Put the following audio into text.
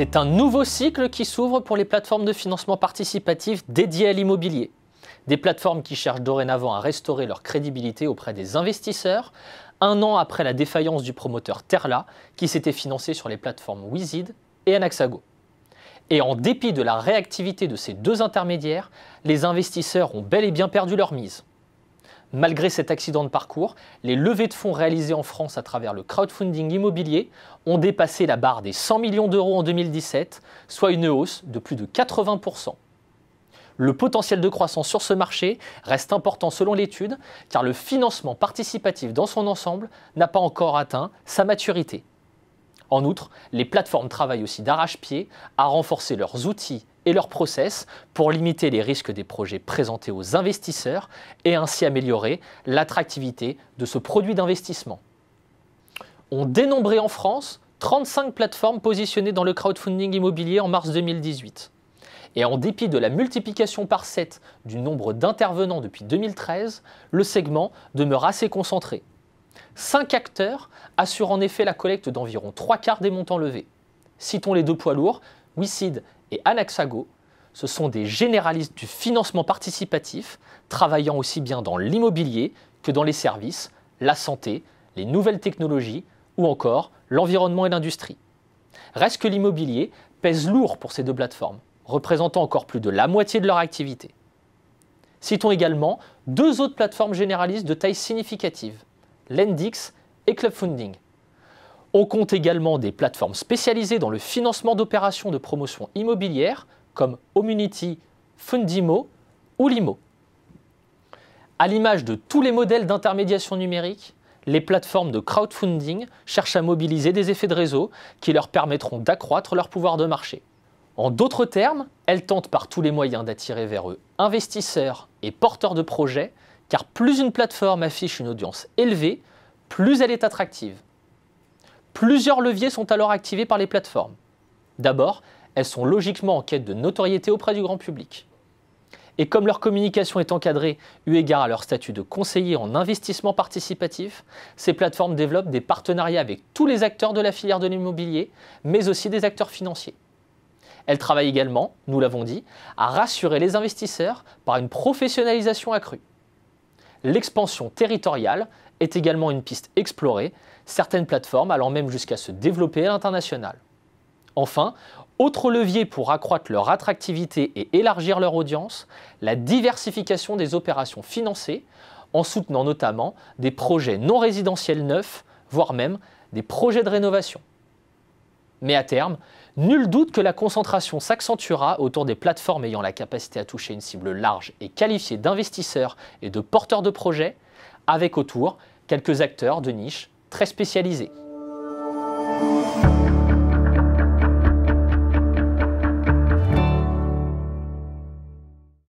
C'est un nouveau cycle qui s'ouvre pour les plateformes de financement participatif dédiées à l'immobilier. Des plateformes qui cherchent dorénavant à restaurer leur crédibilité auprès des investisseurs, un an après la défaillance du promoteur Terla, qui s'était financé sur les plateformes Wizid et Anaxago. Et en dépit de la réactivité de ces deux intermédiaires, les investisseurs ont bel et bien perdu leur mise. Malgré cet accident de parcours, les levées de fonds réalisées en France à travers le crowdfunding immobilier ont dépassé la barre des 100 millions d'euros en 2017, soit une hausse de plus de 80%. Le potentiel de croissance sur ce marché reste important selon l'étude, car le financement participatif dans son ensemble n'a pas encore atteint sa maturité. En outre, les plateformes travaillent aussi d'arrache-pied à renforcer leurs outils et leurs process pour limiter les risques des projets présentés aux investisseurs et ainsi améliorer l'attractivité de ce produit d'investissement. On dénombrait en France 35 plateformes positionnées dans le crowdfunding immobilier en mars 2018. Et en dépit de la multiplication par 7 du nombre d'intervenants depuis 2013, le segment demeure assez concentré. Cinq acteurs assurent en effet la collecte d'environ trois quarts des montants levés. Citons les deux poids lourds, et Anaxago, ce sont des généralistes du financement participatif, travaillant aussi bien dans l'immobilier que dans les services, la santé, les nouvelles technologies ou encore l'environnement et l'industrie. Reste que l'immobilier pèse lourd pour ces deux plateformes, représentant encore plus de la moitié de leur activité. Citons également deux autres plateformes généralistes de taille significative, Lendix et Clubfunding. On compte également des plateformes spécialisées dans le financement d'opérations de promotion immobilière comme Omunity, Fundimo ou Limo. À l'image de tous les modèles d'intermédiation numérique, les plateformes de crowdfunding cherchent à mobiliser des effets de réseau qui leur permettront d'accroître leur pouvoir de marché. En d'autres termes, elles tentent par tous les moyens d'attirer vers eux investisseurs et porteurs de projets, car plus une plateforme affiche une audience élevée, plus elle est attractive. Plusieurs leviers sont alors activés par les plateformes. D'abord, elles sont logiquement en quête de notoriété auprès du grand public. Et comme leur communication est encadrée eu égard à leur statut de conseiller en investissement participatif, ces plateformes développent des partenariats avec tous les acteurs de la filière de l'immobilier, mais aussi des acteurs financiers. Elles travaillent également, nous l'avons dit, à rassurer les investisseurs par une professionnalisation accrue. L'expansion territoriale est également une piste explorée, certaines plateformes allant même jusqu'à se développer à l'international. Enfin, autre levier pour accroître leur attractivité et élargir leur audience, la diversification des opérations financées, en soutenant notamment des projets non résidentiels neufs, voire même des projets de rénovation. Mais à terme, nul doute que la concentration s'accentuera autour des plateformes ayant la capacité à toucher une cible large et qualifiée d'investisseurs et de porteurs de projets, avec autour quelques acteurs de niche très spécialisés.